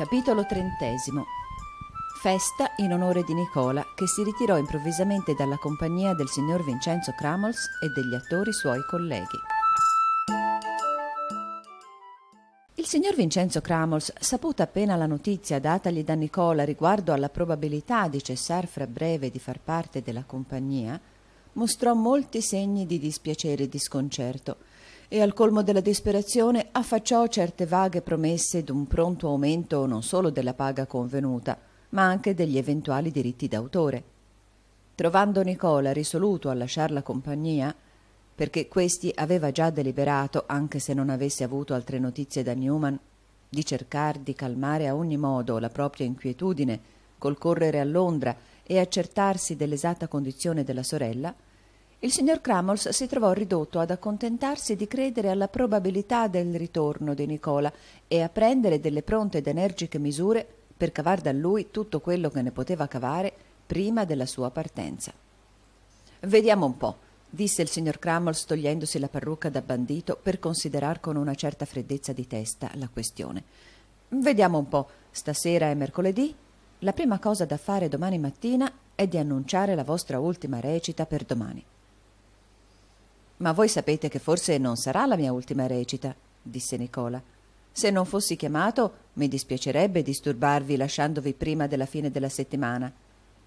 Capitolo trentesimo Festa in onore di Nicola che si ritirò improvvisamente dalla compagnia del signor Vincenzo Cramols e degli attori suoi colleghi. Il signor Vincenzo Cramols, saputa appena la notizia datagli da Nicola riguardo alla probabilità di cessar fra breve di far parte della compagnia, mostrò molti segni di dispiacere e di sconcerto e al colmo della disperazione affacciò certe vaghe promesse d'un pronto aumento non solo della paga convenuta, ma anche degli eventuali diritti d'autore. Trovando Nicola risoluto a lasciar la compagnia, perché questi aveva già deliberato, anche se non avesse avuto altre notizie da Newman, di cercare di calmare a ogni modo la propria inquietudine col correre a Londra e accertarsi dell'esatta condizione della sorella, il signor Cramols si trovò ridotto ad accontentarsi di credere alla probabilità del ritorno di Nicola e a prendere delle pronte ed energiche misure per cavar da lui tutto quello che ne poteva cavare prima della sua partenza. Vediamo un po', disse il signor Cramols togliendosi la parrucca da bandito per considerar con una certa freddezza di testa la questione. Vediamo un po', stasera è mercoledì, la prima cosa da fare domani mattina è di annunciare la vostra ultima recita per domani. Ma voi sapete che forse non sarà la mia ultima recita, disse Nicola. Se non fossi chiamato, mi dispiacerebbe disturbarvi lasciandovi prima della fine della settimana.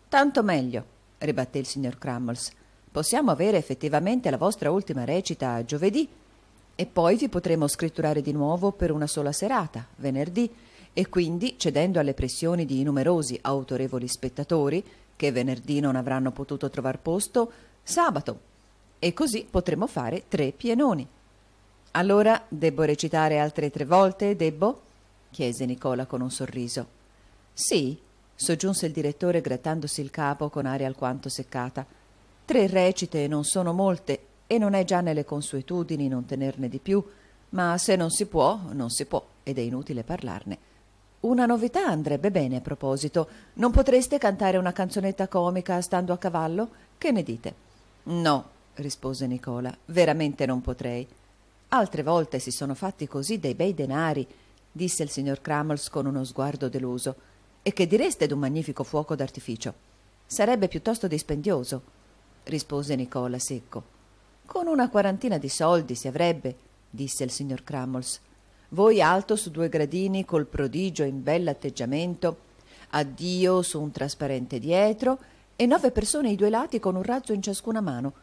Tanto meglio, ribatté il signor Crummles. Possiamo avere effettivamente la vostra ultima recita a giovedì e poi vi potremo scritturare di nuovo per una sola serata, venerdì, e quindi, cedendo alle pressioni di numerosi autorevoli spettatori, che venerdì non avranno potuto trovar posto, sabato e così potremo fare tre pienoni. Allora debbo recitare altre tre volte, debbo? chiese Nicola con un sorriso. Sì, soggiunse il direttore grattandosi il capo con aria alquanto seccata. Tre recite non sono molte e non è già nelle consuetudini non tenerne di più, ma se non si può, non si può ed è inutile parlarne. Una novità andrebbe bene a proposito. Non potreste cantare una canzonetta comica stando a cavallo? Che ne dite? No, rispose Nicola, veramente non potrei. Altre volte si sono fatti così dei bei denari, disse il signor Cramels con uno sguardo deluso. E che direste d'un magnifico fuoco d'artificio? Sarebbe piuttosto dispendioso, rispose Nicola secco. Con una quarantina di soldi si avrebbe, disse il signor Cramels. Voi alto su due gradini col prodigio in bell'atteggiamento, addio su un trasparente dietro e nove persone ai due lati con un razzo in ciascuna mano,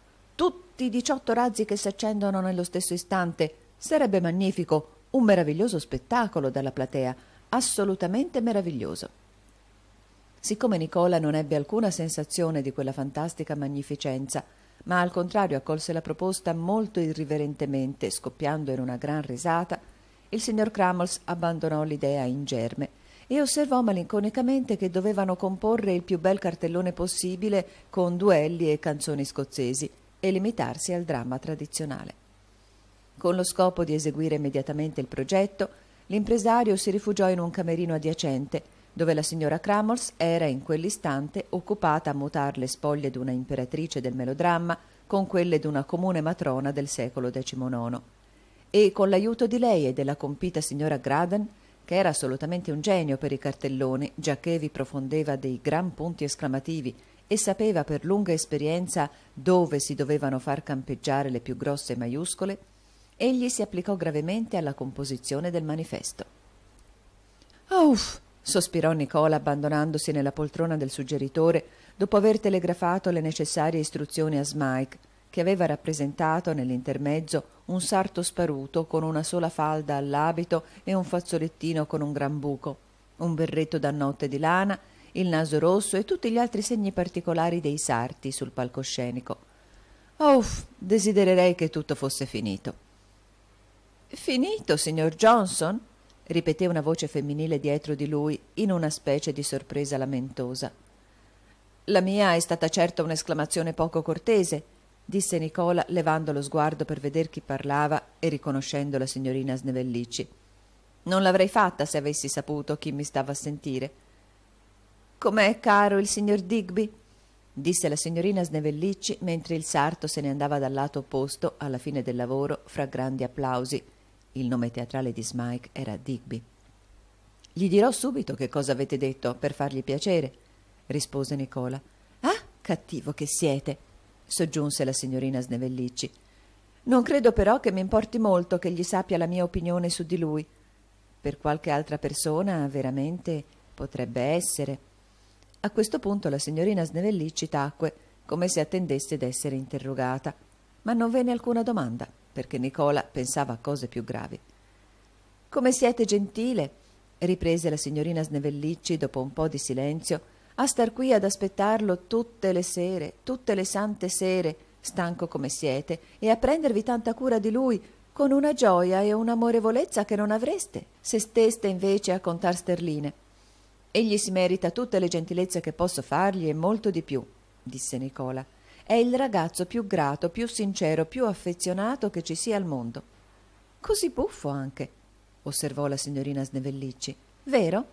tutti i 18 razzi che si accendono nello stesso istante. Sarebbe magnifico, un meraviglioso spettacolo dalla platea, assolutamente meraviglioso. Siccome Nicola non ebbe alcuna sensazione di quella fantastica magnificenza, ma al contrario accolse la proposta molto irriverentemente, scoppiando in una gran risata, il signor Crummles abbandonò l'idea in germe e osservò malinconicamente che dovevano comporre il più bel cartellone possibile con duelli e canzoni scozzesi, e limitarsi al dramma tradizionale. Con lo scopo di eseguire immediatamente il progetto, l'impresario si rifugiò in un camerino adiacente, dove la signora Cramols era in quell'istante occupata a mutar le spoglie d'una imperatrice del melodramma con quelle d'una comune matrona del secolo XIX. E con l'aiuto di lei e della compita signora Graden, che era assolutamente un genio per i cartelloni, giacché vi profondeva dei gran punti esclamativi e sapeva per lunga esperienza dove si dovevano far campeggiare le più grosse maiuscole, egli si applicò gravemente alla composizione del manifesto. Uff! sospirò Nicola abbandonandosi nella poltrona del suggeritore dopo aver telegrafato le necessarie istruzioni a Smike, che aveva rappresentato nell'intermezzo un sarto sparuto con una sola falda all'abito e un fazzolettino con un gran buco, un berretto da notte di lana il naso rosso e tutti gli altri segni particolari dei sarti sul palcoscenico. Uff, desidererei che tutto fosse finito. Finito, signor Johnson? ripeté una voce femminile dietro di lui in una specie di sorpresa lamentosa. La mia è stata certo un'esclamazione poco cortese, disse Nicola levando lo sguardo per veder chi parlava e riconoscendo la signorina Snevellicci. Non l'avrei fatta se avessi saputo chi mi stava a sentire. Com'è caro il signor Digby? disse la signorina Snevellicci mentre il sarto se ne andava dal lato opposto alla fine del lavoro fra grandi applausi. Il nome teatrale di Smike era Digby. Gli dirò subito che cosa avete detto per fargli piacere, rispose Nicola. Ah, cattivo che siete, soggiunse la signorina Snevellicci. Non credo però che mi importi molto che gli sappia la mia opinione su di lui. Per qualche altra persona veramente potrebbe essere a questo punto la signorina Snevellicci tacque, come se attendesse d'essere interrogata, ma non venne alcuna domanda, perché Nicola pensava a cose più gravi. Come siete gentile, riprese la signorina Snevellicci dopo un po' di silenzio, a star qui ad aspettarlo tutte le sere, tutte le sante sere, stanco come siete, e a prendervi tanta cura di lui, con una gioia e un'amorevolezza che non avreste se steste invece a contar sterline. Egli si merita tutte le gentilezze che posso fargli e molto di più, disse Nicola. È il ragazzo più grato, più sincero, più affezionato che ci sia al mondo. Così buffo anche, osservò la signorina Snevellicci. Vero?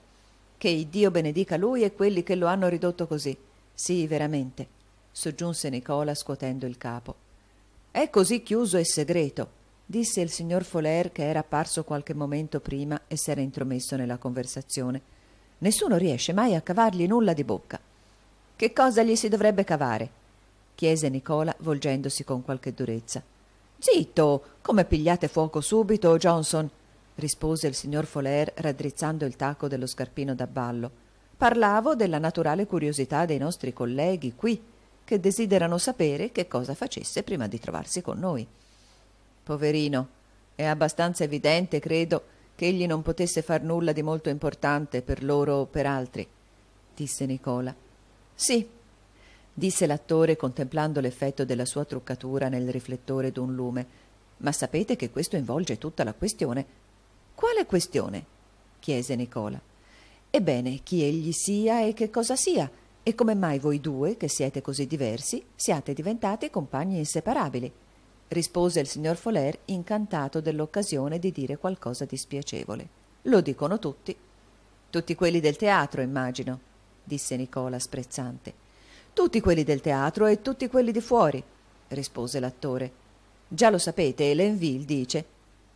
Che il Dio benedica lui e quelli che lo hanno ridotto così. Sì, veramente, soggiunse Nicola scuotendo il capo. È così chiuso e segreto, disse il signor Foler che era apparso qualche momento prima e s'era intromesso nella conversazione Nessuno riesce mai a cavargli nulla di bocca. Che cosa gli si dovrebbe cavare? chiese Nicola, volgendosi con qualche durezza. Zitto, come pigliate fuoco subito, Johnson, rispose il signor Folair raddrizzando il tacco dello scarpino da ballo. Parlavo della naturale curiosità dei nostri colleghi qui, che desiderano sapere che cosa facesse prima di trovarsi con noi. Poverino, è abbastanza evidente, credo, che egli non potesse far nulla di molto importante per loro o per altri, disse Nicola. Sì, disse l'attore contemplando l'effetto della sua truccatura nel riflettore d'un lume. Ma sapete che questo involge tutta la questione. Quale questione? chiese Nicola. Ebbene, chi egli sia e che cosa sia, e come mai voi due, che siete così diversi, siate diventati compagni inseparabili rispose il signor Foler incantato dell'occasione di dire qualcosa di spiacevole. Lo dicono tutti. Tutti quelli del teatro, immagino, disse Nicola sprezzante. Tutti quelli del teatro e tutti quelli di fuori, rispose l'attore. Già lo sapete, Lenville dice.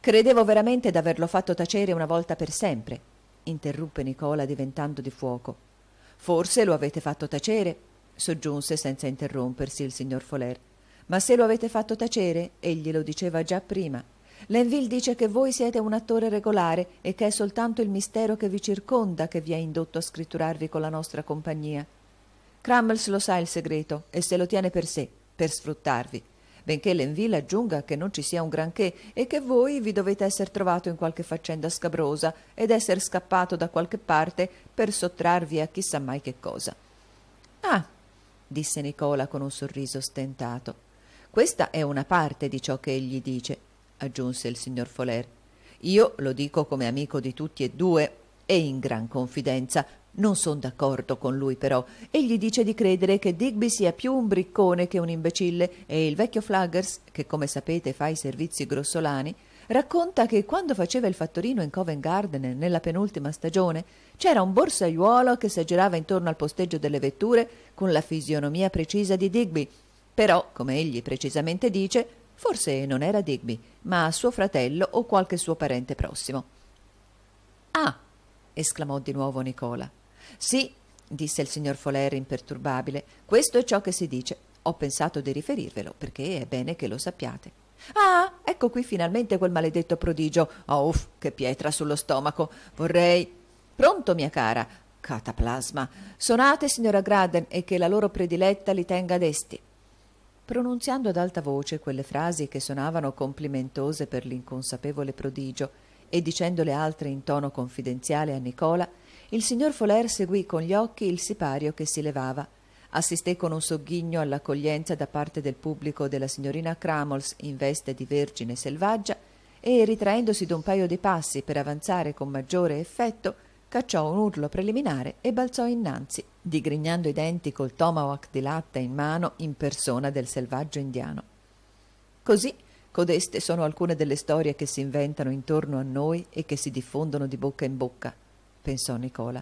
Credevo veramente d'averlo fatto tacere una volta per sempre, interruppe Nicola diventando di fuoco. Forse lo avete fatto tacere, soggiunse senza interrompersi il signor Foler ma se lo avete fatto tacere, egli lo diceva già prima. Lenville dice che voi siete un attore regolare e che è soltanto il mistero che vi circonda che vi ha indotto a scritturarvi con la nostra compagnia. Crummels lo sa il segreto e se lo tiene per sé, per sfruttarvi, benché Lenville aggiunga che non ci sia un granché e che voi vi dovete esser trovato in qualche faccenda scabrosa ed essere scappato da qualche parte per sottrarvi a chissà mai che cosa. Ah, disse Nicola con un sorriso stentato. Questa è una parte di ciò che egli dice, aggiunse il signor Foler. Io lo dico come amico di tutti e due e in gran confidenza. Non sono d'accordo con lui, però. Egli dice di credere che Digby sia più un briccone che un imbecille e il vecchio Flaggers, che come sapete fa i servizi grossolani, racconta che quando faceva il fattorino in Covent Garden nella penultima stagione c'era un borsaiuolo che si aggirava intorno al posteggio delle vetture con la fisionomia precisa di Digby però, come egli precisamente dice, forse non era Digby, ma suo fratello o qualche suo parente prossimo. Ah! esclamò di nuovo Nicola. Sì, disse il signor Foler imperturbabile, questo è ciò che si dice. Ho pensato di riferirvelo, perché è bene che lo sappiate. Ah, ecco qui finalmente quel maledetto prodigio. Oh, uff, che pietra sullo stomaco. Vorrei. Pronto, mia cara. Cataplasma. Sonate, signora Graden, e che la loro prediletta li tenga desti pronunziando ad alta voce quelle frasi che suonavano complimentose per l'inconsapevole prodigio e dicendole altre in tono confidenziale a Nicola, il signor Foler seguì con gli occhi il sipario che si levava, assisté con un sogghigno all'accoglienza da parte del pubblico della signorina Cramols in veste di vergine selvaggia e ritraendosi d'un paio di passi per avanzare con maggiore effetto cacciò un urlo preliminare e balzò innanzi, digrignando i denti col tomahawk di latta in mano in persona del selvaggio indiano. Così codeste sono alcune delle storie che si inventano intorno a noi e che si diffondono di bocca in bocca, pensò Nicola.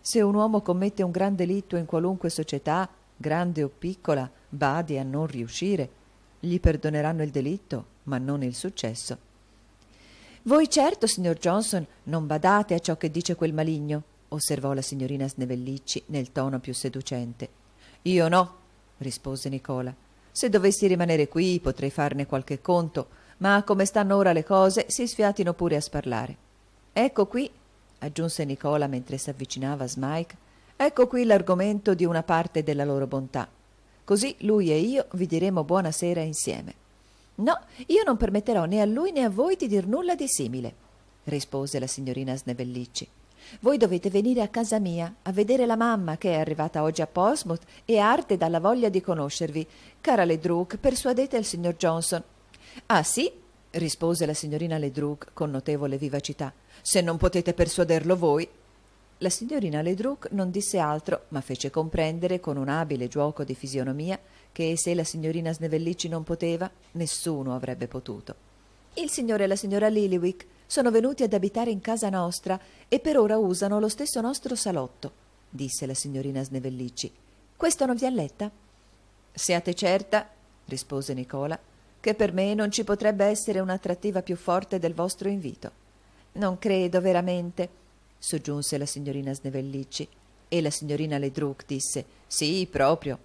Se un uomo commette un gran delitto in qualunque società, grande o piccola, badi a non riuscire. Gli perdoneranno il delitto, ma non il successo. Voi certo, signor Johnson, non badate a ciò che dice quel maligno, osservò la signorina Snevellicci nel tono più seducente. Io no, rispose Nicola. Se dovessi rimanere qui potrei farne qualche conto, ma come stanno ora le cose si sfiatino pure a sparlare. Ecco qui, aggiunse Nicola mentre si avvicinava a Smike, ecco qui l'argomento di una parte della loro bontà. Così lui e io vi diremo buonasera insieme. No, io non permetterò né a lui né a voi di dir nulla di simile, rispose la signorina Snevellicci. Voi dovete venire a casa mia a vedere la mamma che è arrivata oggi a Portsmouth e arde dalla voglia di conoscervi. Cara Ledruc, persuadete il signor Johnson. Ah sì, rispose la signorina Ledruc con notevole vivacità. Se non potete persuaderlo voi. La signorina Ledruc non disse altro, ma fece comprendere con un abile giuoco di fisionomia che se la signorina Snevellicci non poteva, nessuno avrebbe potuto. Il signore e la signora Lillywick sono venuti ad abitare in casa nostra e per ora usano lo stesso nostro salotto, disse la signorina Snevellicci. Questo non vi letta? Siate certa, rispose Nicola, che per me non ci potrebbe essere un'attrattiva più forte del vostro invito. Non credo veramente, soggiunse la signorina Snevellicci. E la signorina Ledruc disse: Sì, proprio.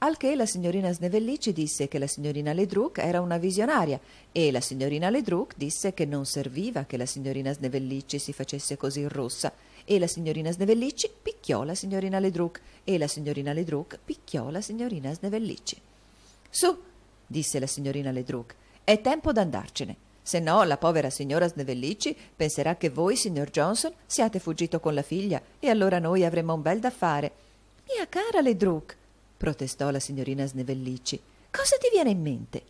Al che la signorina Snevellicci disse che la signorina Ledruc era una visionaria e la signorina Ledruc disse che non serviva che la signorina Snevellicci si facesse così rossa e la signorina Snevellicci picchiò la signorina Ledruc e la signorina Ledruc picchiò la signorina Snevellicci. Su, disse la signorina Ledruc, è tempo d'andarcene. Se no, la povera signora Snevellicci penserà che voi, signor Johnson, siate fuggito con la figlia e allora noi avremo un bel da fare. Mia cara Ledruc, protestò la signorina Snevellicci. Cosa ti viene in mente?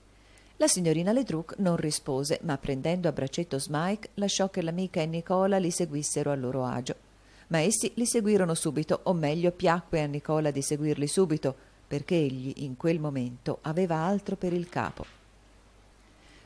La signorina Ledruc non rispose, ma prendendo a braccetto Smike lasciò che l'amica e Nicola li seguissero a loro agio. Ma essi li seguirono subito, o meglio piacque a Nicola di seguirli subito, perché egli in quel momento aveva altro per il capo.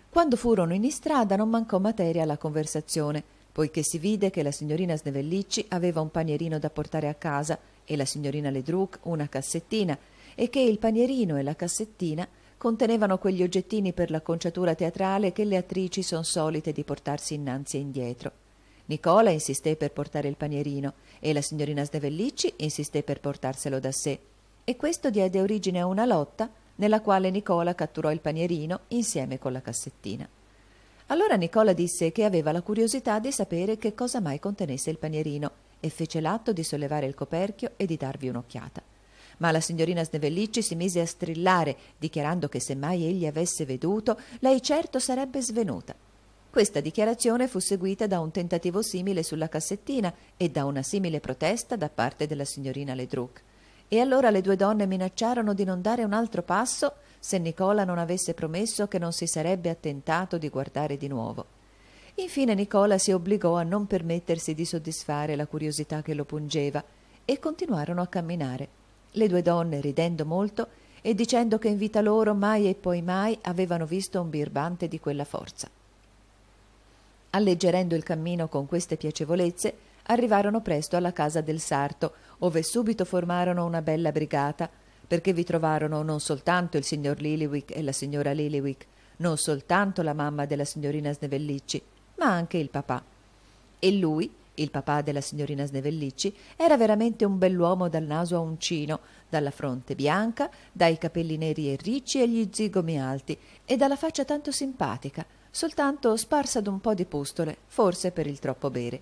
Quando furono in istrada non mancò materia alla conversazione, poiché si vide che la signorina Snevellicci aveva un panierino da portare a casa e la signorina Ledruc una cassettina e che il panierino e la cassettina contenevano quegli oggettini per l'acconciatura teatrale che le attrici son solite di portarsi innanzi e indietro. Nicola insisté per portare il panierino e la signorina Sdevellicci insisté per portarselo da sé e questo diede origine a una lotta nella quale Nicola catturò il panierino insieme con la cassettina. Allora Nicola disse che aveva la curiosità di sapere che cosa mai contenesse il panierino e fece l'atto di sollevare il coperchio e di darvi un'occhiata. Ma la signorina Snevellicci si mise a strillare, dichiarando che se mai egli avesse veduto, lei certo sarebbe svenuta. Questa dichiarazione fu seguita da un tentativo simile sulla cassettina e da una simile protesta da parte della signorina Ledruc. E allora le due donne minacciarono di non dare un altro passo se Nicola non avesse promesso che non si sarebbe attentato di guardare di nuovo. Infine Nicola si obbligò a non permettersi di soddisfare la curiosità che lo pungeva e continuarono a camminare. Le due donne, ridendo molto e dicendo che in vita loro mai e poi mai avevano visto un birbante di quella forza. Alleggerendo il cammino con queste piacevolezze, arrivarono presto alla casa del sarto, ove subito formarono una bella brigata, perché vi trovarono non soltanto il signor Liliwick e la signora Liliwick, non soltanto la mamma della signorina Snevellicci, ma anche il papà. E lui, il papà della signorina Snevellicci era veramente un bell'uomo dal naso a uncino, dalla fronte bianca, dai capelli neri e ricci e gli zigomi alti, e dalla faccia tanto simpatica, soltanto sparsa d'un po' di pustole, forse per il troppo bere.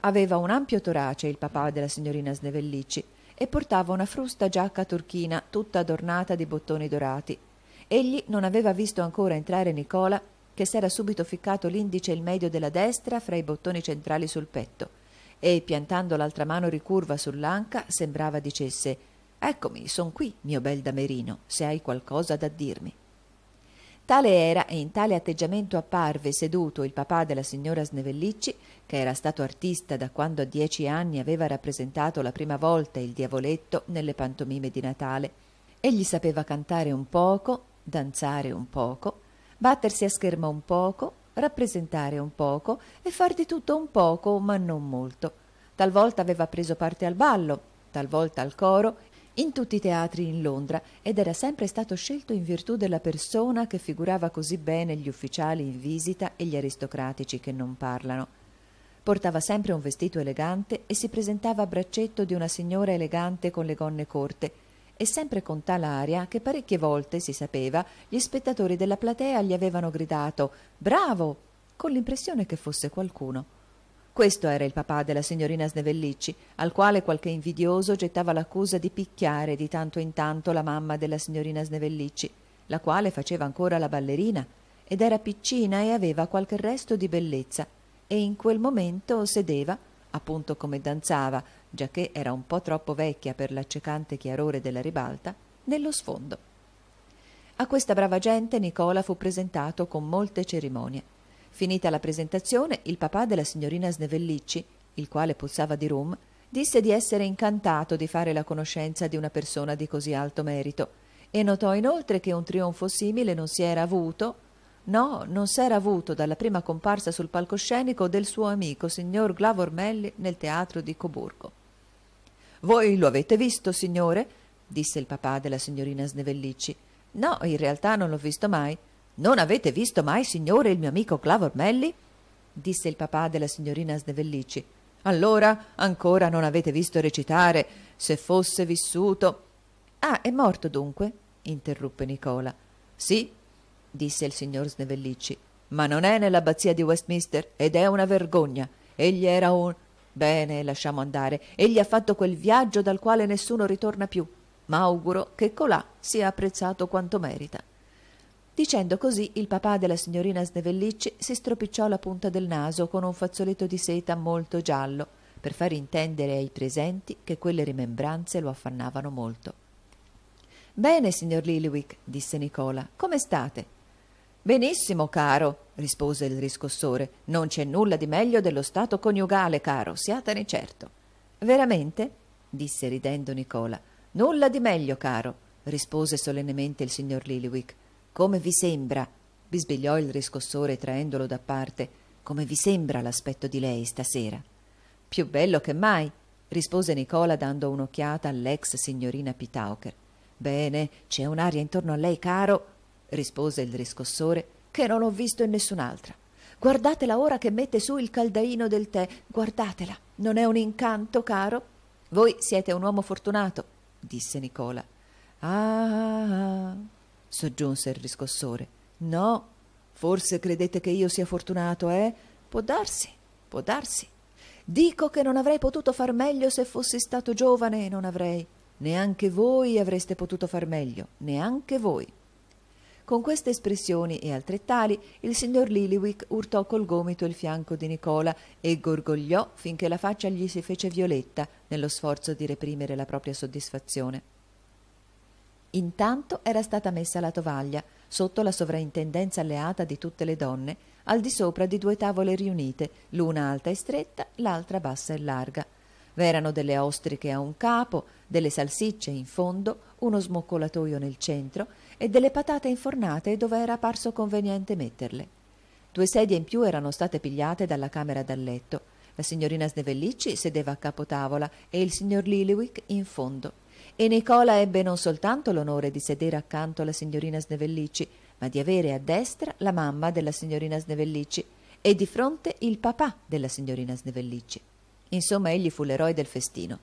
Aveva un ampio torace il papà della signorina Snevellicci e portava una frusta giacca turchina tutta adornata di bottoni dorati. Egli non aveva visto ancora entrare Nicola che s'era subito ficcato l'indice e il medio della destra fra i bottoni centrali sul petto e piantando l'altra mano ricurva sull'anca sembrava dicesse eccomi son qui mio bel damerino se hai qualcosa da dirmi tale era e in tale atteggiamento apparve seduto il papà della signora snevellicci che era stato artista da quando a dieci anni aveva rappresentato la prima volta il diavoletto nelle pantomime di natale egli sapeva cantare un poco danzare un poco battersi a scherma un poco, rappresentare un poco e far di tutto un poco, ma non molto. Talvolta aveva preso parte al ballo, talvolta al coro, in tutti i teatri in Londra ed era sempre stato scelto in virtù della persona che figurava così bene gli ufficiali in visita e gli aristocratici che non parlano. Portava sempre un vestito elegante e si presentava a braccetto di una signora elegante con le gonne corte, e sempre con tal aria che parecchie volte, si sapeva, gli spettatori della platea gli avevano gridato «Bravo!» con l'impressione che fosse qualcuno. Questo era il papà della signorina Snevellicci, al quale qualche invidioso gettava l'accusa di picchiare di tanto in tanto la mamma della signorina Snevellicci, la quale faceva ancora la ballerina, ed era piccina e aveva qualche resto di bellezza, e in quel momento sedeva, appunto come danzava, giacché era un po' troppo vecchia per l'accecante chiarore della ribalta, nello sfondo. A questa brava gente Nicola fu presentato con molte cerimonie. Finita la presentazione, il papà della signorina Snevellicci, il quale puzzava di rum, disse di essere incantato di fare la conoscenza di una persona di così alto merito e notò inoltre che un trionfo simile non si era avuto No, non s'era avuto dalla prima comparsa sul palcoscenico del suo amico signor Glavor Melli nel teatro di Coburgo. Voi lo avete visto, signore? disse il papà della signorina Snevellicci. No, in realtà non l'ho visto mai. Non avete visto mai, signore, il mio amico Glavor Melli? disse il papà della signorina Snevellicci. Allora ancora non avete visto recitare. Se fosse vissuto. Ah, è morto dunque? interruppe Nicola. Sì, disse il signor Snevellicci, ma non è nell'abbazia di Westminster ed è una vergogna. Egli era un... Bene, lasciamo andare. Egli ha fatto quel viaggio dal quale nessuno ritorna più. Ma auguro che colà sia apprezzato quanto merita. Dicendo così, il papà della signorina Snevellicci si stropicciò la punta del naso con un fazzoletto di seta molto giallo, per far intendere ai presenti che quelle rimembranze lo affannavano molto. Bene, signor Liliwick, disse Nicola, come state? Benissimo, caro, rispose il riscossore. Non c'è nulla di meglio dello stato coniugale, caro, siatene certo. Veramente? disse ridendo Nicola. Nulla di meglio, caro, rispose solennemente il signor Liliwick. Come vi sembra? bisbigliò il riscossore traendolo da parte. Come vi sembra l'aspetto di lei stasera? Più bello che mai, rispose Nicola dando un'occhiata all'ex signorina Pitauker. Bene, c'è un'aria intorno a lei, caro, rispose il riscossore, che non ho visto in nessun'altra. Guardatela ora che mette su il caldaino del tè, guardatela. Non è un incanto, caro? Voi siete un uomo fortunato, disse Nicola. Ah, ah, soggiunse il riscossore. No, forse credete che io sia fortunato, eh? Può darsi, può darsi. Dico che non avrei potuto far meglio se fossi stato giovane, non avrei. Neanche voi avreste potuto far meglio, neanche voi. Con queste espressioni e altrettali il signor Liliwick urtò col gomito il fianco di Nicola e gorgogliò finché la faccia gli si fece violetta nello sforzo di reprimere la propria soddisfazione. Intanto era stata messa la tovaglia, sotto la sovrintendenza alleata di tutte le donne, al di sopra di due tavole riunite, l'una alta e stretta, l'altra bassa e larga. V'erano delle ostriche a un capo, delle salsicce in fondo, uno smoccolatoio nel centro e delle patate infornate dove era parso conveniente metterle. Due sedie in più erano state pigliate dalla camera da letto. La signorina Snevellicci sedeva a capo tavola e il signor Liliwick in fondo. E Nicola ebbe non soltanto l'onore di sedere accanto alla signorina Snevellicci, ma di avere a destra la mamma della signorina Snevellicci e di fronte il papà della signorina Snevellicci. Insomma, egli fu l'eroe del festino.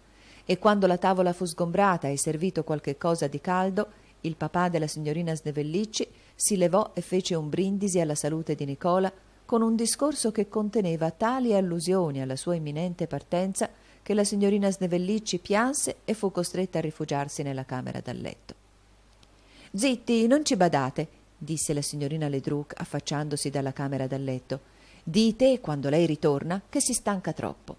E quando la tavola fu sgombrata e servito qualche cosa di caldo, il papà della signorina Snevellicci si levò e fece un brindisi alla salute di Nicola con un discorso che conteneva tali allusioni alla sua imminente partenza che la signorina Snevellicci pianse e fu costretta a rifugiarsi nella camera da letto. Zitti, non ci badate, disse la signorina Ledruc affacciandosi dalla camera da letto. Dite, quando lei ritorna, che si stanca troppo.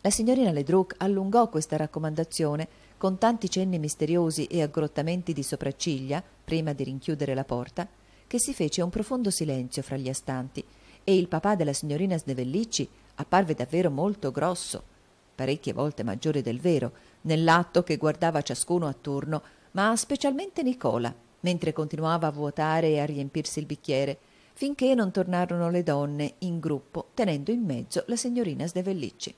La signorina Ledruc allungò questa raccomandazione con tanti cenni misteriosi e aggrottamenti di sopracciglia, prima di rinchiudere la porta, che si fece un profondo silenzio fra gli astanti e il papà della signorina Snevellicci apparve davvero molto grosso, parecchie volte maggiore del vero, nell'atto che guardava ciascuno attorno, ma specialmente Nicola, mentre continuava a vuotare e a riempirsi il bicchiere, finché non tornarono le donne in gruppo, tenendo in mezzo la signorina Snevellicci.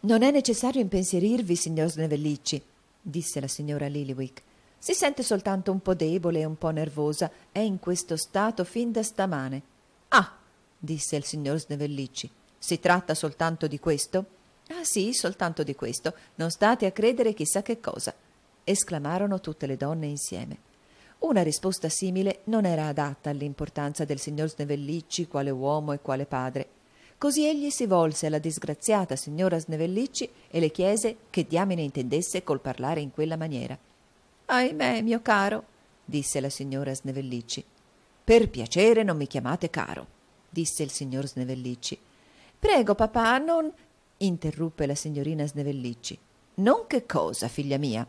Non è necessario impensierirvi, signor Snevellicci, disse la signora Lillywick. Si sente soltanto un po' debole e un po' nervosa. È in questo stato fin da stamane. Ah, disse il signor Snevellicci. Si tratta soltanto di questo? Ah sì, soltanto di questo. Non state a credere chissà che cosa. esclamarono tutte le donne insieme. Una risposta simile non era adatta all'importanza del signor Snevellicci quale uomo e quale padre. Così egli si volse alla disgraziata signora Snevellicci e le chiese che diamine intendesse col parlare in quella maniera. Ahimè, mio caro, disse la signora Snevellicci. Per piacere non mi chiamate caro, disse il signor Snevellicci. Prego, papà, non interruppe la signorina Snevellicci. Non che cosa, figlia mia?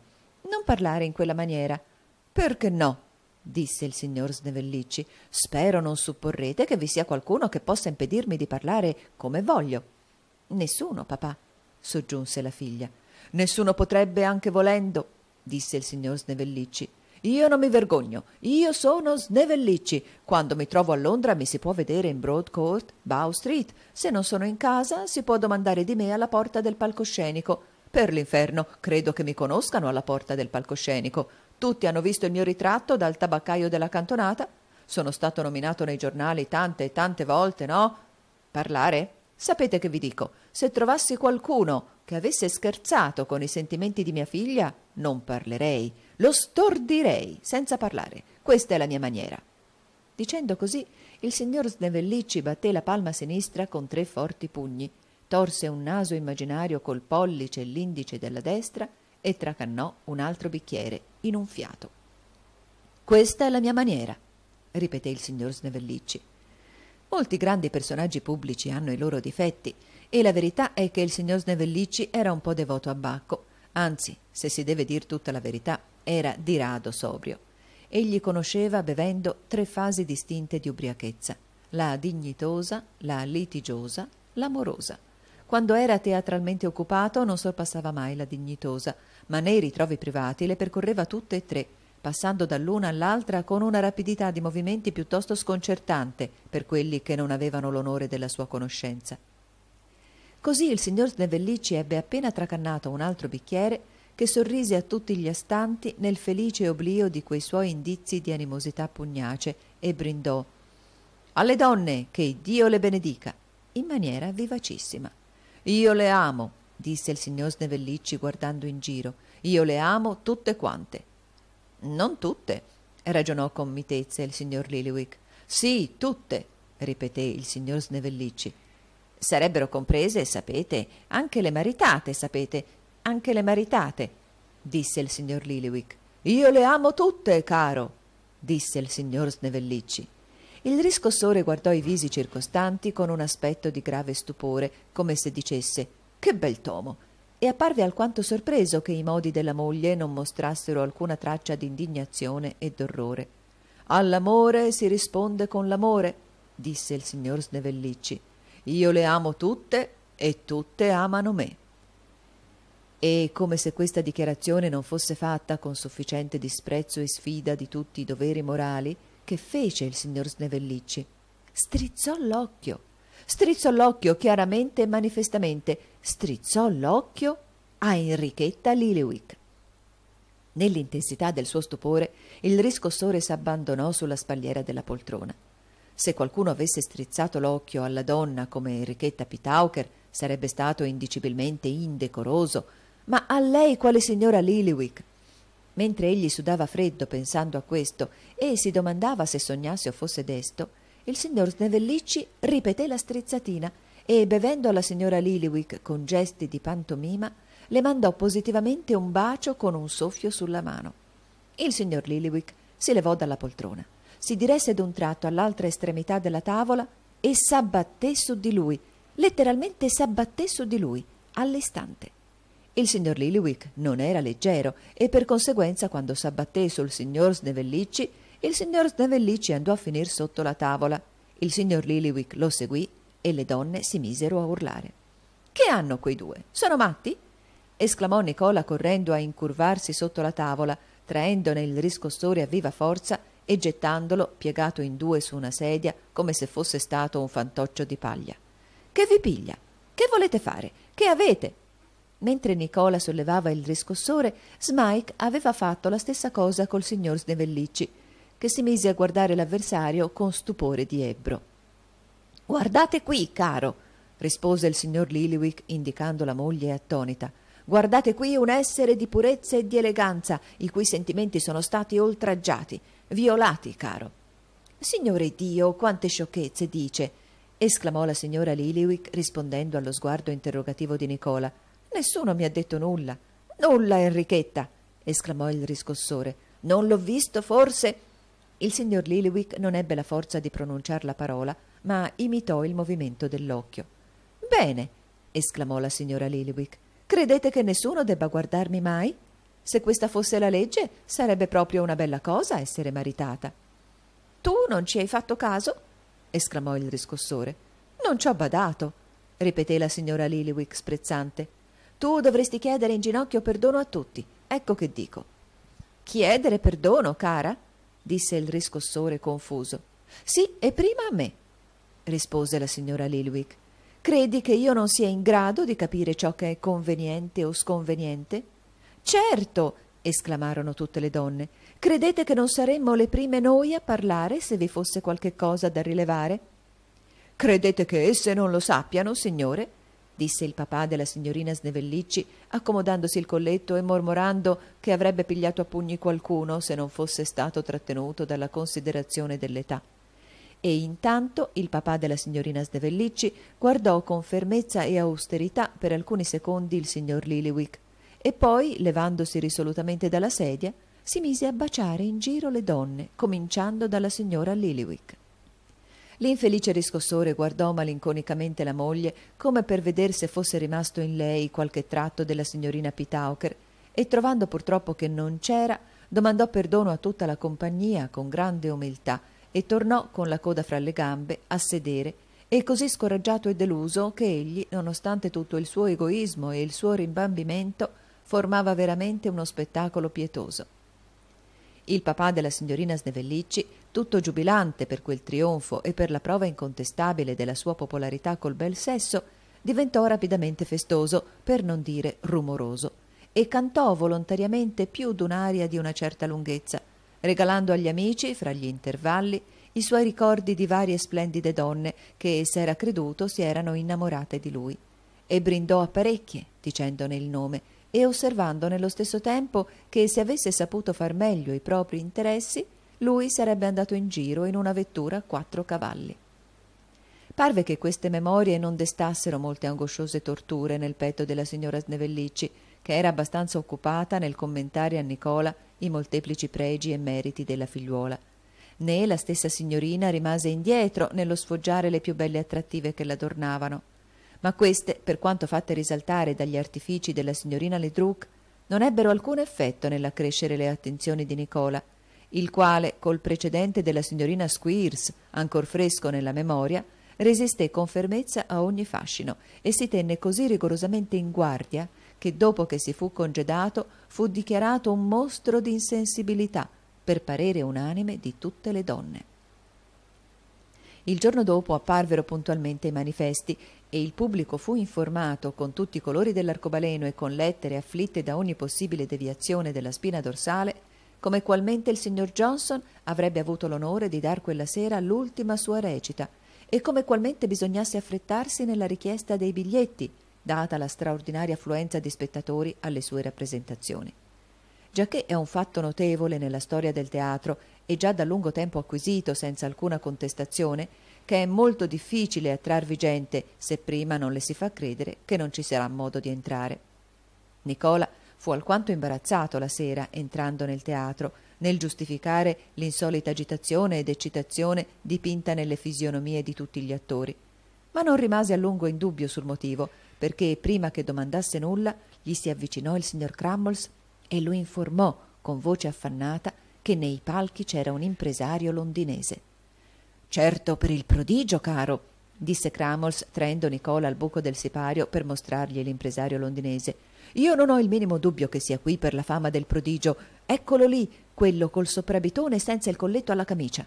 Non parlare in quella maniera. Perché no? disse il signor Snevellicci, spero non supporrete che vi sia qualcuno che possa impedirmi di parlare come voglio. Nessuno, papà, soggiunse la figlia. Nessuno potrebbe anche volendo, disse il signor Snevellicci. Io non mi vergogno, io sono Snevellicci. Quando mi trovo a Londra mi si può vedere in Broad Court, Bow Street. Se non sono in casa si può domandare di me alla porta del palcoscenico. Per l'inferno, credo che mi conoscano alla porta del palcoscenico. Tutti hanno visto il mio ritratto dal tabaccaio della cantonata. Sono stato nominato nei giornali tante e tante volte, no? Parlare? Sapete che vi dico? Se trovassi qualcuno che avesse scherzato con i sentimenti di mia figlia, non parlerei, lo stordirei senza parlare. Questa è la mia maniera. Dicendo così, il signor Snevellicci batté la palma sinistra con tre forti pugni, torse un naso immaginario col pollice e l'indice della destra e tracannò un altro bicchiere in un fiato. Questa è la mia maniera, ripeté il signor Snevellicci. Molti grandi personaggi pubblici hanno i loro difetti e la verità è che il signor Snevellicci era un po' devoto a Bacco, anzi, se si deve dire tutta la verità, era di rado sobrio. Egli conosceva, bevendo, tre fasi distinte di ubriachezza, la dignitosa, la litigiosa, l'amorosa. Quando era teatralmente occupato non sorpassava mai la dignitosa, ma nei ritrovi privati le percorreva tutte e tre, passando dall'una all'altra con una rapidità di movimenti piuttosto sconcertante per quelli che non avevano l'onore della sua conoscenza. Così il signor Snevellicci ebbe appena tracannato un altro bicchiere che sorrise a tutti gli astanti nel felice oblio di quei suoi indizi di animosità pugnace e brindò Alle donne che Dio le benedica in maniera vivacissima. Io le amo, disse il signor Snevellicci guardando in giro. Io le amo tutte quante. Non tutte, ragionò con mitezza il signor Lillywick. Sì, tutte, ripeté il signor Snevellicci. Sarebbero comprese, sapete, anche le maritate, sapete, anche le maritate, disse il signor Lillywick. Io le amo tutte, caro, disse il signor Snevellicci. Il riscossore guardò i visi circostanti con un aspetto di grave stupore, come se dicesse Che bel tomo! e apparve alquanto sorpreso che i modi della moglie non mostrassero alcuna traccia d'indignazione e d'orrore. All'amore si risponde con l'amore, disse il signor Snevellicci. Io le amo tutte e tutte amano me. E come se questa dichiarazione non fosse fatta con sufficiente disprezzo e sfida di tutti i doveri morali, che fece il signor Snevellicci? Strizzò l'occhio. Strizzò l'occhio chiaramente e manifestamente. Strizzò l'occhio a Enrichetta Liliwick. Nell'intensità del suo stupore, il riscossore s'abbandonò sulla spalliera della poltrona. Se qualcuno avesse strizzato l'occhio alla donna come Enrichetta Pitaucher, sarebbe stato indicibilmente indecoroso, ma a lei quale signora Liliwick Mentre egli sudava freddo pensando a questo e si domandava se sognasse o fosse desto, il signor Snevellicci ripeté la strizzatina e, bevendo alla signora Liliwick con gesti di pantomima, le mandò positivamente un bacio con un soffio sulla mano. Il signor Liliwick si levò dalla poltrona, si diresse d'un tratto all'altra estremità della tavola e s'abbatté su di lui, letteralmente s'abbatté su di lui, all'istante. Il signor Liliwick non era leggero e per conseguenza quando s'abbatté sul signor Snevellicci, il signor Snevellicci andò a finir sotto la tavola. Il signor Liliwick lo seguì e le donne si misero a urlare. Che hanno quei due? Sono matti? esclamò Nicola correndo a incurvarsi sotto la tavola, traendone il riscossore a viva forza e gettandolo piegato in due su una sedia come se fosse stato un fantoccio di paglia. Che vi piglia? Che volete fare? Che avete? Mentre Nicola sollevava il riscossore, Smike aveva fatto la stessa cosa col signor Snevellicci, che si mise a guardare l'avversario con stupore di ebbro. Guardate qui, caro, rispose il signor Liliwick indicando la moglie attonita. Guardate qui un essere di purezza e di eleganza, i cui sentimenti sono stati oltraggiati, violati, caro. Signore Dio, quante sciocchezze dice! esclamò la signora Liliwick rispondendo allo sguardo interrogativo di Nicola. Nessuno mi ha detto nulla. Nulla, Enrichetta! esclamò il riscossore. Non l'ho visto, forse. Il signor Lillywick non ebbe la forza di pronunciar la parola, ma imitò il movimento dell'occhio. Bene, esclamò la signora Lillywick. Credete che nessuno debba guardarmi mai? Se questa fosse la legge, sarebbe proprio una bella cosa essere maritata. Tu non ci hai fatto caso? esclamò il riscossore. Non ci ho badato, ripeté la signora Lillywick sprezzante. Tu dovresti chiedere in ginocchio perdono a tutti. Ecco che dico. Chiedere perdono, cara? disse il riscossore confuso. Sì, e prima a me, rispose la signora Lilwick. Credi che io non sia in grado di capire ciò che è conveniente o sconveniente? Certo, esclamarono tutte le donne. Credete che non saremmo le prime noi a parlare se vi fosse qualche cosa da rilevare? Credete che esse non lo sappiano, signore? disse il papà della signorina Snevellicci, accomodandosi il colletto e mormorando che avrebbe pigliato a pugni qualcuno se non fosse stato trattenuto dalla considerazione dell'età. E intanto il papà della signorina Snevellicci guardò con fermezza e austerità per alcuni secondi il signor Liliwick e poi, levandosi risolutamente dalla sedia, si mise a baciare in giro le donne, cominciando dalla signora Liliwick. L'infelice riscossore guardò malinconicamente la moglie come per veder se fosse rimasto in lei qualche tratto della signorina Pitauker e trovando purtroppo che non c'era, domandò perdono a tutta la compagnia con grande umiltà e tornò con la coda fra le gambe a sedere e così scoraggiato e deluso che egli, nonostante tutto il suo egoismo e il suo rimbambimento, formava veramente uno spettacolo pietoso. Il papà della signorina Snevellicci, tutto giubilante per quel trionfo e per la prova incontestabile della sua popolarità col bel sesso, diventò rapidamente festoso, per non dire rumoroso, e cantò volontariamente più d'un'aria di una certa lunghezza, regalando agli amici, fra gli intervalli, i suoi ricordi di varie splendide donne che, s'era creduto, si erano innamorate di lui. E brindò apparecchie, dicendone il nome, e osservando nello stesso tempo che se avesse saputo far meglio i propri interessi, lui sarebbe andato in giro in una vettura a quattro cavalli. Parve che queste memorie non destassero molte angosciose torture nel petto della signora Snevellicci, che era abbastanza occupata nel commentare a Nicola i molteplici pregi e meriti della figliuola. Né la stessa signorina rimase indietro nello sfoggiare le più belle attrattive che l'adornavano ma queste, per quanto fatte risaltare dagli artifici della signorina Ledruc, non ebbero alcun effetto nell'accrescere le attenzioni di Nicola, il quale, col precedente della signorina Squeers, ancor fresco nella memoria, resisté con fermezza a ogni fascino e si tenne così rigorosamente in guardia che dopo che si fu congedato fu dichiarato un mostro di insensibilità, per parere unanime di tutte le donne. Il giorno dopo apparvero puntualmente i manifesti e il pubblico fu informato con tutti i colori dell'arcobaleno e con lettere afflitte da ogni possibile deviazione della spina dorsale, come qualmente il signor Johnson avrebbe avuto l'onore di dar quella sera l'ultima sua recita e come qualmente bisognasse affrettarsi nella richiesta dei biglietti, data la straordinaria affluenza di spettatori alle sue rappresentazioni. Giacché è un fatto notevole nella storia del teatro e già da lungo tempo acquisito senza alcuna contestazione, che è molto difficile attrarvi gente se prima non le si fa credere che non ci sarà modo di entrare. Nicola fu alquanto imbarazzato la sera entrando nel teatro nel giustificare l'insolita agitazione ed eccitazione dipinta nelle fisionomie di tutti gli attori. Ma non rimase a lungo in dubbio sul motivo, perché prima che domandasse nulla gli si avvicinò il signor Crambles e lo informò con voce affannata che nei palchi c'era un impresario londinese. Certo per il prodigio, caro, disse Cramols traendo Nicola al buco del sipario per mostrargli l'impresario londinese. Io non ho il minimo dubbio che sia qui per la fama del prodigio. Eccolo lì, quello col soprabitone senza il colletto alla camicia.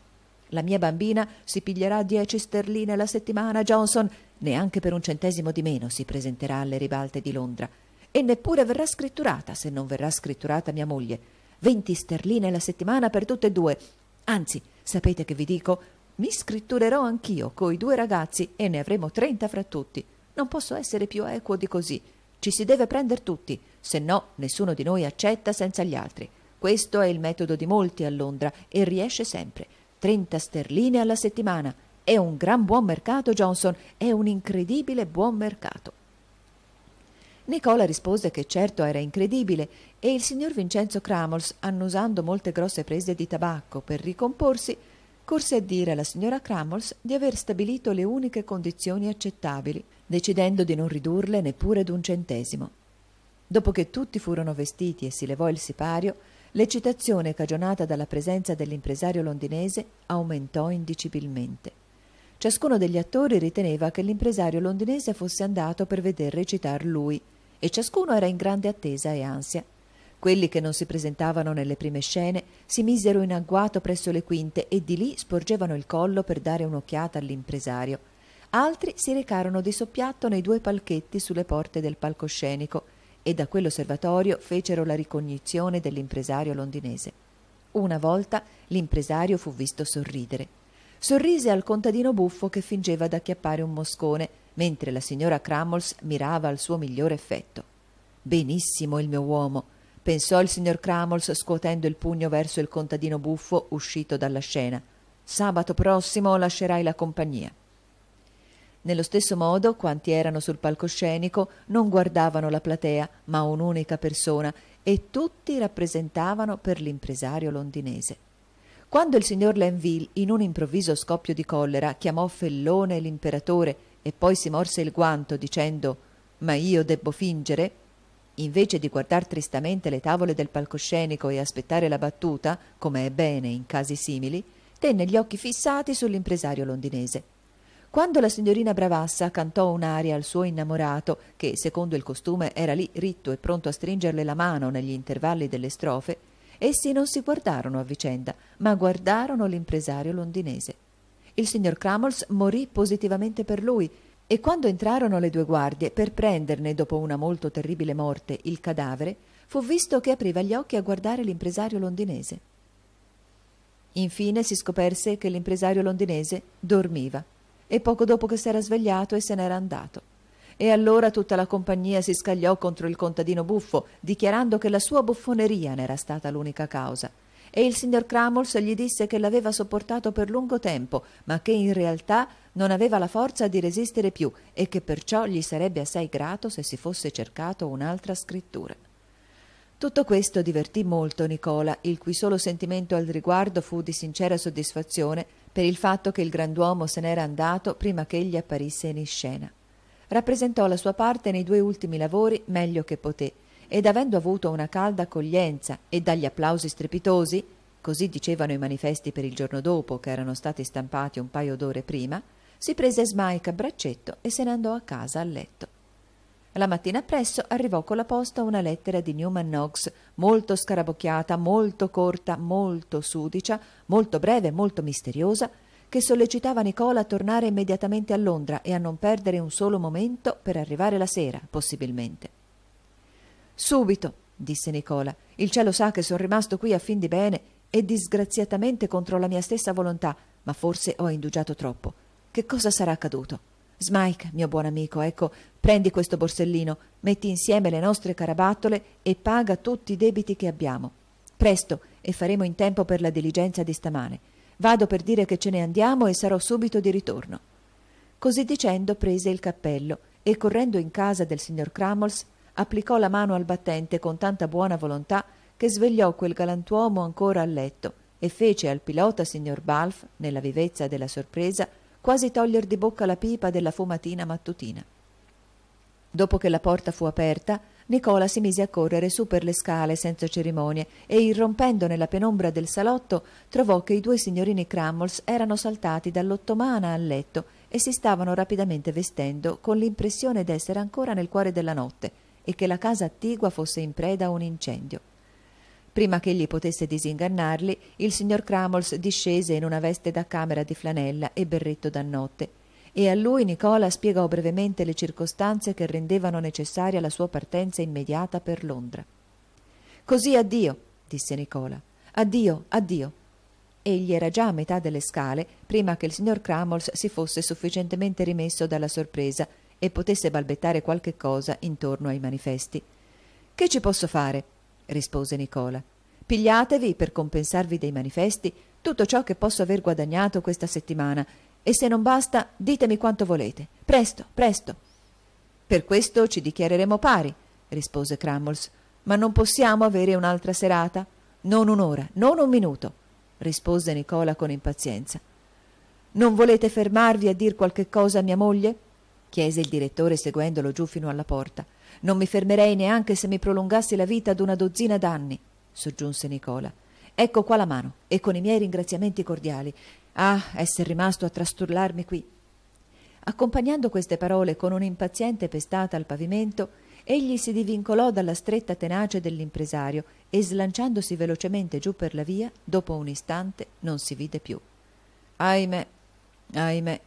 La mia bambina si piglierà dieci sterline la settimana, Johnson, neanche per un centesimo di meno si presenterà alle ribalte di Londra. E neppure verrà scritturata, se non verrà scritturata mia moglie. Venti sterline la settimana per tutte e due. Anzi, sapete che vi dico? Mi scritturerò anch'io coi due ragazzi e ne avremo trenta fra tutti. Non posso essere più equo di così. Ci si deve prendere tutti, se no nessuno di noi accetta senza gli altri. Questo è il metodo di molti a Londra e riesce sempre. Trenta sterline alla settimana. È un gran buon mercato, Johnson, è un incredibile buon mercato. Nicola rispose che certo era incredibile e il signor Vincenzo Cramols, annusando molte grosse prese di tabacco per ricomporsi, corse a dire alla signora Crummles di aver stabilito le uniche condizioni accettabili, decidendo di non ridurle neppure d'un centesimo. Dopo che tutti furono vestiti e si levò il sipario, l'eccitazione cagionata dalla presenza dell'impresario londinese aumentò indicibilmente. Ciascuno degli attori riteneva che l'impresario londinese fosse andato per veder recitar lui, e ciascuno era in grande attesa e ansia quelli che non si presentavano nelle prime scene si misero in agguato presso le quinte e di lì sporgevano il collo per dare un'occhiata all'impresario. Altri si recarono di soppiatto nei due palchetti sulle porte del palcoscenico e da quell'osservatorio fecero la ricognizione dell'impresario londinese. Una volta l'impresario fu visto sorridere. Sorrise al contadino buffo che fingeva d'acchiappare un moscone, mentre la signora Cramols mirava al suo migliore effetto. Benissimo il mio uomo, pensò il signor Cramols scuotendo il pugno verso il contadino buffo uscito dalla scena. Sabato prossimo lascerai la compagnia. Nello stesso modo, quanti erano sul palcoscenico non guardavano la platea, ma un'unica persona, e tutti rappresentavano per l'impresario londinese. Quando il signor Lenville, in un improvviso scoppio di collera, chiamò Fellone l'imperatore e poi si morse il guanto dicendo Ma io debbo fingere, invece di guardar tristamente le tavole del palcoscenico e aspettare la battuta, come è bene in casi simili, tenne gli occhi fissati sull'impresario londinese. Quando la signorina Bravassa cantò un'aria al suo innamorato, che secondo il costume era lì ritto e pronto a stringerle la mano negli intervalli delle strofe, essi non si guardarono a vicenda, ma guardarono l'impresario londinese. Il signor Cramols morì positivamente per lui, e quando entrarono le due guardie per prenderne, dopo una molto terribile morte, il cadavere, fu visto che apriva gli occhi a guardare l'impresario londinese. Infine si scoperse che l'impresario londinese dormiva e poco dopo che si era svegliato e se n'era andato. E allora tutta la compagnia si scagliò contro il contadino buffo, dichiarando che la sua buffoneria ne era stata l'unica causa e il signor Cramols gli disse che l'aveva sopportato per lungo tempo, ma che in realtà non aveva la forza di resistere più e che perciò gli sarebbe assai grato se si fosse cercato un'altra scrittura. Tutto questo divertì molto Nicola, il cui solo sentimento al riguardo fu di sincera soddisfazione per il fatto che il granduomo se n'era andato prima che egli apparisse in scena. Rappresentò la sua parte nei due ultimi lavori meglio che poté ed avendo avuto una calda accoglienza e dagli applausi strepitosi, così dicevano i manifesti per il giorno dopo che erano stati stampati un paio d'ore prima, si prese Smike a braccetto e se ne andò a casa a letto. La mattina presso arrivò con la posta una lettera di Newman Knox, molto scarabocchiata, molto corta, molto sudicia, molto breve, molto misteriosa, che sollecitava Nicola a tornare immediatamente a Londra e a non perdere un solo momento per arrivare la sera, possibilmente. Subito, disse Nicola. Il cielo sa che sono rimasto qui a fin di bene e disgraziatamente contro la mia stessa volontà, ma forse ho indugiato troppo. Che cosa sarà accaduto? Smike, mio buon amico, ecco, prendi questo borsellino, metti insieme le nostre carabattole e paga tutti i debiti che abbiamo. Presto, e faremo in tempo per la diligenza di stamane. Vado per dire che ce ne andiamo e sarò subito di ritorno. Così dicendo prese il cappello e correndo in casa del signor Cramols applicò la mano al battente con tanta buona volontà che svegliò quel galantuomo ancora a letto e fece al pilota signor Balf, nella vivezza della sorpresa, quasi toglier di bocca la pipa della fumatina mattutina. Dopo che la porta fu aperta, Nicola si mise a correre su per le scale senza cerimonie e, irrompendo nella penombra del salotto, trovò che i due signorini Crummles erano saltati dall'ottomana al letto e si stavano rapidamente vestendo con l'impressione d'essere ancora nel cuore della notte, e che la casa attigua fosse in preda a un incendio. Prima che egli potesse disingannarli, il signor Cramols discese in una veste da camera di flanella e berretto da notte, e a lui Nicola spiegò brevemente le circostanze che rendevano necessaria la sua partenza immediata per Londra. Così addio, disse Nicola. Addio, addio. Egli era già a metà delle scale prima che il signor Cramols si fosse sufficientemente rimesso dalla sorpresa e potesse balbettare qualche cosa intorno ai manifesti. Che ci posso fare? rispose Nicola. Pigliatevi, per compensarvi dei manifesti, tutto ciò che posso aver guadagnato questa settimana, e se non basta ditemi quanto volete. Presto, presto. Per questo ci dichiareremo pari, rispose Crammols, ma non possiamo avere un'altra serata. Non un'ora, non un minuto, rispose Nicola con impazienza. Non volete fermarvi a dir qualche cosa a mia moglie? chiese il direttore seguendolo giù fino alla porta. Non mi fermerei neanche se mi prolungassi la vita ad una dozzina d'anni, soggiunse Nicola. Ecco qua la mano e con i miei ringraziamenti cordiali. Ah, esser rimasto a trasturlarmi qui. Accompagnando queste parole con un'impaziente pestata al pavimento, egli si divincolò dalla stretta tenace dell'impresario e slanciandosi velocemente giù per la via, dopo un istante non si vide più. Ahimè, ahimè,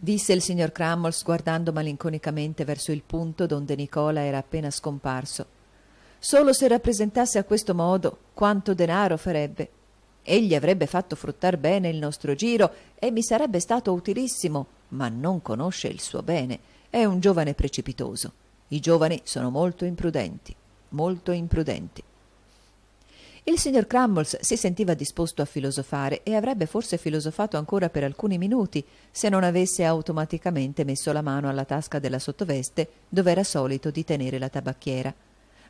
disse il signor Crammels guardando malinconicamente verso il punto donde Nicola era appena scomparso. Solo se rappresentasse a questo modo quanto denaro farebbe. Egli avrebbe fatto fruttar bene il nostro giro e mi sarebbe stato utilissimo, ma non conosce il suo bene. È un giovane precipitoso. I giovani sono molto imprudenti, molto imprudenti. Il signor Crumbles si sentiva disposto a filosofare e avrebbe forse filosofato ancora per alcuni minuti se non avesse automaticamente messo la mano alla tasca della sottoveste dove era solito di tenere la tabacchiera.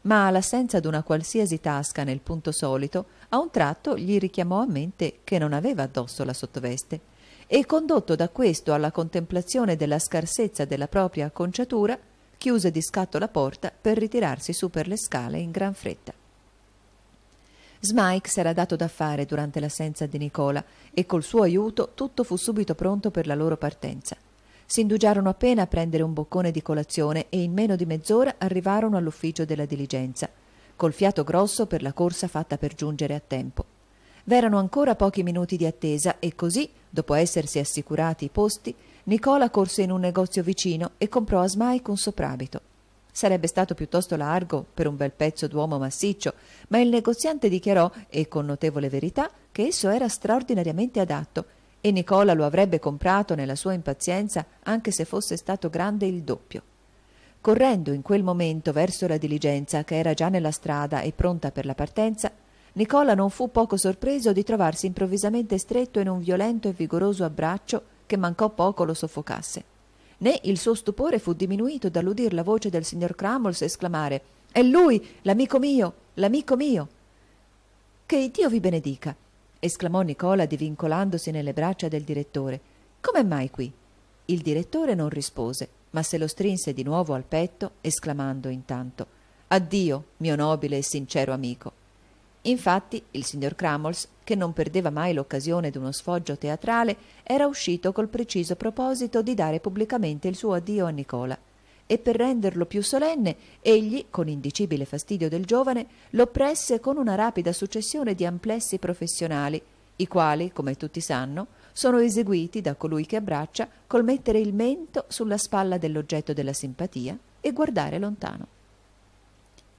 Ma l'assenza d'una qualsiasi tasca nel punto solito a un tratto gli richiamò a mente che non aveva addosso la sottoveste e condotto da questo alla contemplazione della scarsezza della propria acconciatura chiuse di scatto la porta per ritirarsi su per le scale in gran fretta. Smike s'era dato da fare durante l'assenza di Nicola e col suo aiuto tutto fu subito pronto per la loro partenza. Si indugiarono appena a prendere un boccone di colazione e in meno di mezz'ora arrivarono all'ufficio della diligenza, col fiato grosso per la corsa fatta per giungere a tempo. V'erano ancora pochi minuti di attesa e così, dopo essersi assicurati i posti, Nicola corse in un negozio vicino e comprò a Smike un soprabito. Sarebbe stato piuttosto largo per un bel pezzo d'uomo massiccio, ma il negoziante dichiarò, e con notevole verità, che esso era straordinariamente adatto e Nicola lo avrebbe comprato nella sua impazienza anche se fosse stato grande il doppio. Correndo in quel momento verso la diligenza che era già nella strada e pronta per la partenza, Nicola non fu poco sorpreso di trovarsi improvvisamente stretto in un violento e vigoroso abbraccio che mancò poco lo soffocasse. Né il suo stupore fu diminuito dall'udir la voce del signor Crummles esclamare È lui, l'amico mio! l'amico mio. Che Dio vi benedica, esclamò Nicola divincolandosi nelle braccia del direttore. Come mai qui? Il direttore non rispose, ma se lo strinse di nuovo al petto, esclamando intanto Addio, mio nobile e sincero amico. Infatti il signor Cramols, che non perdeva mai l'occasione d'uno sfoggio teatrale, era uscito col preciso proposito di dare pubblicamente il suo addio a Nicola e per renderlo più solenne egli, con indicibile fastidio del giovane, lo oppresse con una rapida successione di amplessi professionali, i quali, come tutti sanno, sono eseguiti da colui che abbraccia col mettere il mento sulla spalla dell'oggetto della simpatia e guardare lontano.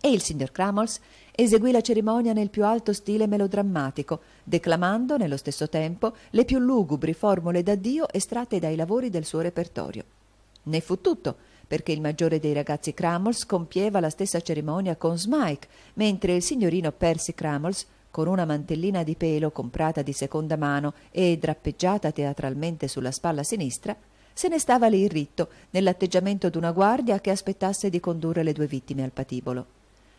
E il signor Cramols eseguì la cerimonia nel più alto stile melodrammatico, declamando nello stesso tempo le più lugubri formule d'addio estratte dai lavori del suo repertorio. Ne fu tutto, perché il maggiore dei ragazzi Cramols compieva la stessa cerimonia con Smike, mentre il signorino Percy Cramols, con una mantellina di pelo comprata di seconda mano e drappeggiata teatralmente sulla spalla sinistra, se ne stava lì ritto, nell'atteggiamento d'una guardia che aspettasse di condurre le due vittime al patibolo.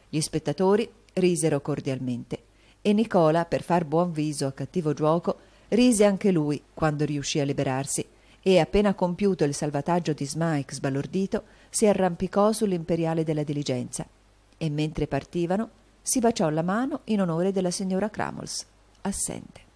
Gli spettatori risero cordialmente e Nicola, per far buon viso a cattivo gioco, rise anche lui quando riuscì a liberarsi e, appena compiuto il salvataggio di Smike sbalordito, si arrampicò sull'imperiale della diligenza e, mentre partivano, si baciò la mano in onore della signora Cramols, assente.